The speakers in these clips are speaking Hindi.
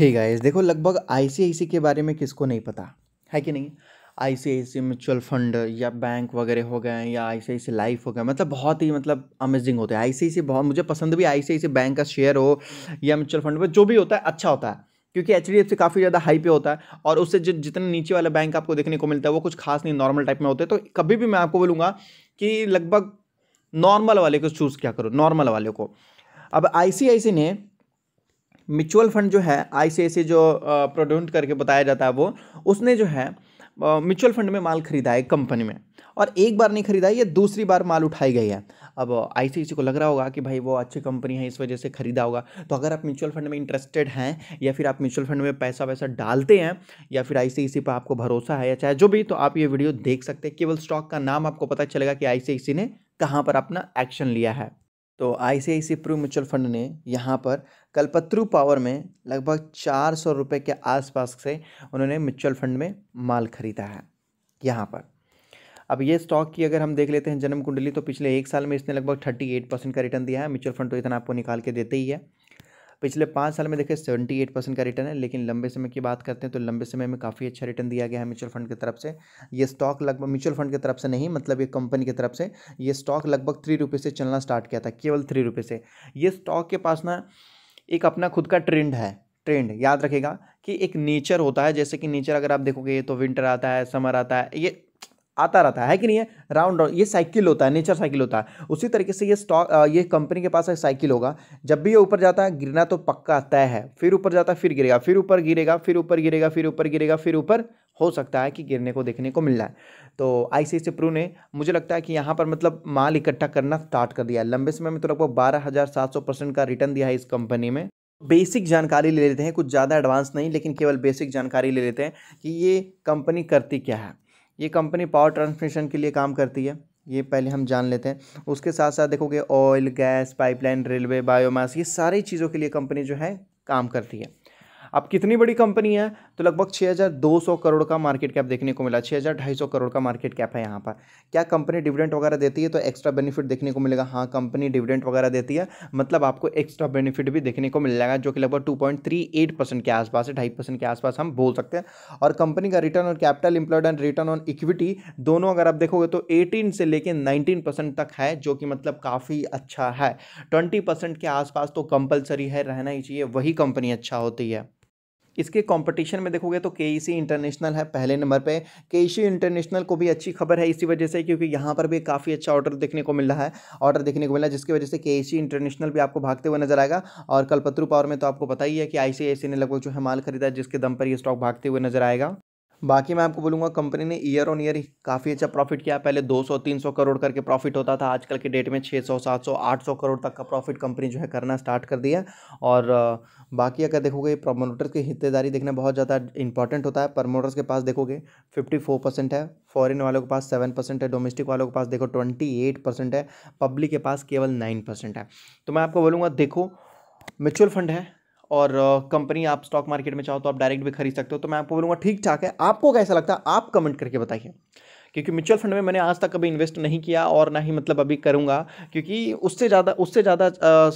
हे गाइस देखो लगभग आईसीआईसी के बारे में किसको नहीं पता है कि नहीं ICICI mutual fund या बैंक वगैरह हो गए या आई सी आई सी लाइफ हो गया मतलब बहुत ही मतलब अमेजिंग होते हैं आई सी आई सी बहुत मुझे पसंद भी आई सी आई सी बैंक का शेयर हो या म्यूचुअल फंड जो भी होता है अच्छा होता है क्योंकि एच डी एफ सी काफ़ी ज़्यादा हाई पे होता है और उससे जो जितने नीचे वाला बैंक आपको देखने को मिलता है वो कुछ खास नहीं नॉर्मल टाइप में होते हैं तो कभी भी मैं आपको बोलूँगा कि लगभग नॉर्मल वाले को चूज़ क्या करो नॉर्मल वाले को अब आई सी आई सी ने म्यूचुअल फंड जो है आई जो प्रोड्यूट करके बताया जाता है वो उसने जो है म्यूचुअल फंड में माल खरीदा है कंपनी में और एक बार नहीं खरीदा ये दूसरी बार माल उठाई गई है अब आई को लग रहा होगा कि भाई वो अच्छी कंपनी है इस वजह से खरीदा होगा तो अगर आप म्यूचुअल फंड में इंटरेस्टेड हैं या फिर आप म्यूचुअल फंड में पैसा वैसा डालते हैं या फिर आई पर आपको भरोसा है या चाहे जो भी तो आप ये वीडियो देख सकते हैं केवल स्टॉक का नाम आपको पता चलेगा कि आई ने कहाँ पर अपना एक्शन लिया है तो ICICI Pru mutual fund ने यहाँ पर कलपत्रु पावर में लगभग चार सौ रुपये के आसपास से उन्होंने म्यूचुअल फंड में माल खरीदा है यहाँ पर अब ये स्टॉक की अगर हम देख लेते हैं जन्म कुंडली तो पिछले एक साल में इसने लगभग थर्टी एट परसेंट का रिटर्न दिया है म्यूचुअल फंड तो इतना आपको निकाल के देते ही है पिछले पाँच साल में देखें सेवेंटी एट परसेंट का रिटर्न है लेकिन लंबे समय की बात करते हैं तो लंबे समय में काफ़ी अच्छा रिटर्न दिया गया है म्यूचुअल फंड की तरफ से ये स्टॉक लगभग म्यूचुअल फंड की तरफ से नहीं मतलब ये कंपनी की तरफ से ये स्टॉक लगभग थ्री रुपये से चलना स्टार्ट किया था केवल थ्री रुपये से ये स्टॉक के पास ना एक अपना खुद का ट्रेंड है ट्रेंड याद रखेगा कि एक नेचर होता है जैसे कि नेचर अगर आप देखोगे तो विंटर आता है समर आता है ये आता रहता है कि नहीं है राउंड ये साइकिल होता है नेचर साइकिल होता है उसी तरीके से ये स्टॉक ये कंपनी के पास एक साइकिल होगा जब भी ये ऊपर जाता है गिरना तो पक्का तय है फिर ऊपर जाता है फिर गिरेगा फिर ऊपर गिरेगा फिर ऊपर गिरेगा फिर ऊपर गिरेगा फिर ऊपर हो सकता है कि गिरने को देखने को मिल रहा है तो आई सी सी प्रू ने मुझे लगता है कि यहाँ पर मतलब माल इकट्ठा करना स्टार्ट कर दिया है लंबे समय में तो लगभग बारह हज़ार सात सौ परसेंट का रिटर्न दिया है इस कंपनी में बेसिक जानकारी ले लेते हैं कुछ ज़्यादा एडवांस नहीं लेकिन केवल बेसिक जानकारी ले लेते हैं कि ये कंपनी करती क्या है ये कंपनी पावर ट्रांसमिशन के लिए काम करती है ये पहले हम जान लेते हैं उसके साथ साथ देखोगे oil gas pipeline railway biomass ये सारी चीज़ों के लिए कंपनी जो है काम करती है अब कितनी बड़ी कंपनी है तो लगभग 6,200 करोड़ का मार्केट कैप देखने को मिला 6,250 करोड़ का मार्केट कैप है यहाँ पर क्या कंपनी डिविडेंट वगैरह देती है तो एक्स्ट्रा बेनिफिट देखने को मिलेगा हाँ कंपनी डिविडेंट वगैरह देती है मतलब आपको एक्स्ट्रा बेनिफिट भी देखने को मिल जाएगा जो कि लगभग टू के आसपास है ढाई के आसपास हम बोल सकते हैं और कंपनी का return on capital employed and return on equity दोनों अगर आप देखोगे तो एटीन से लेकर नाइनटीन तक है जो कि मतलब काफ़ी अच्छा है ट्वेंटी के आसपास तो कंपलसरी है रहना ही चाहिए वही कंपनी अच्छा होती है इसके कंपटीशन में देखोगे तो के इंटरनेशनल e है पहले नंबर पे के इंटरनेशनल e को भी अच्छी खबर है इसी वजह से क्योंकि यहाँ पर भी काफ़ी अच्छा ऑर्डर देखने को मिल रहा है ऑर्डर देखने को मिला जिसकी वजह से के इंटरनेशनल e भी आपको भागते हुए नजर आएगा और कलपत्रु पावर में तो आपको पता ही है कि आई ने लगभग जो है माल खरीदा जिसके दम पर यह स्टॉक भागते हुए नजर आएगा बाकी मैं आपको बोलूँगा कंपनी ने ईयर ऑन ईयर काफ़ी अच्छा प्रॉफिट किया पहले 200 300 करोड़ करके प्रॉफिट होता था आजकल के डेट में 600 700 800 करोड़ तक का प्रॉफिट कंपनी जो है करना स्टार्ट कर दिया और बाकी अगर देखोगे प्रमोटर्स की हिस्सेदारी देखना बहुत ज़्यादा इंपॉर्टेंट होता है प्रमोटर्स के पास देखोगे फिफ्टी है फॉरन वालों के पास सेवन परसेंट है डोमेस्टिक वालों के पास देखो ट्वेंटी एट परसेंट है पब्लिक के पास केवल नाइन परसेंट है तो मैं आपको बोलूँगा देखो म्यूचुअल फंड है और कंपनी आप स्टॉक मार्केट में चाहो तो आप डायरेक्ट भी खरीद सकते हो तो मैं आपको बोलूँगा ठीक ठाक है आपको कैसा लगता है आप कमेंट करके बताइए क्योंकि म्यूचुअल फंड में मैंने आज तक कभी इन्वेस्ट नहीं किया और ना ही मतलब अभी करूँगा क्योंकि उससे ज़्यादा उससे ज़्यादा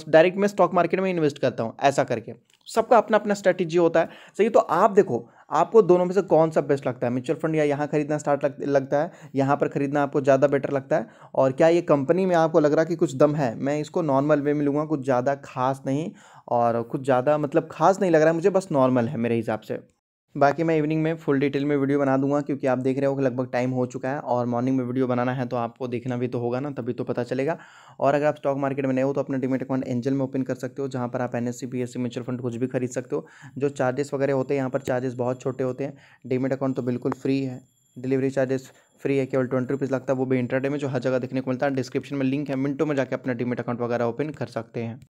डायरेक्ट मैं स्टॉक मार्केट में इन्वेस्ट करता हूँ ऐसा करके सबका अपना अपना स्ट्रैटेजी होता है सही तो आप देखो आपको दोनों में से कौन सा बेस्ट लगता है म्यूचुअल फंड या यहाँ खरीदना स्टार्ट लगता है यहाँ पर खरीदना आपको ज़्यादा बेटर लगता है और क्या ये कंपनी में आपको लग रहा है कि कुछ दम है मैं इसको नॉर्मल वे में लूँगा कुछ ज़्यादा खास नहीं और कुछ ज़्यादा मतलब खास नहीं लग रहा है मुझे बस नॉर्मल है मेरे हिसाब से बाकी मैं इवनिंग में फुल डिटेल में वीडियो बना दूंगा क्योंकि आप देख रहे हो कि लगभग टाइम हो चुका है और मॉर्निंग में वीडियो बनाना है तो आपको देखना भी तो होगा ना तभी तो पता चलेगा और अगर आप स्टॉक मार्केट में नए हो तो अपने डिमेट अकाउंट एंजल में ओपन कर सकते हो जहाँ पर आप एन एस म्यूचुअल फंड कुछ भी खरीद सकते हो जो चार्जेस वगैरह होते हैं यहाँ पर चार्जेस बहुत छोटे होते हैं डिमेट अकाउंट तो बिल्कुल फ्री है डिलीवरी चार्जेस फ्री है केवल ट्वेंटी रुपीज़ लगता है वो भी इंटरडे में जो हर जगह देखने को मिलता है डिस्क्रिप्शन में लिंक है मिनटों में जाकर अपना डिमेट अकाउंट वगैरह ओपन कर सकते हैं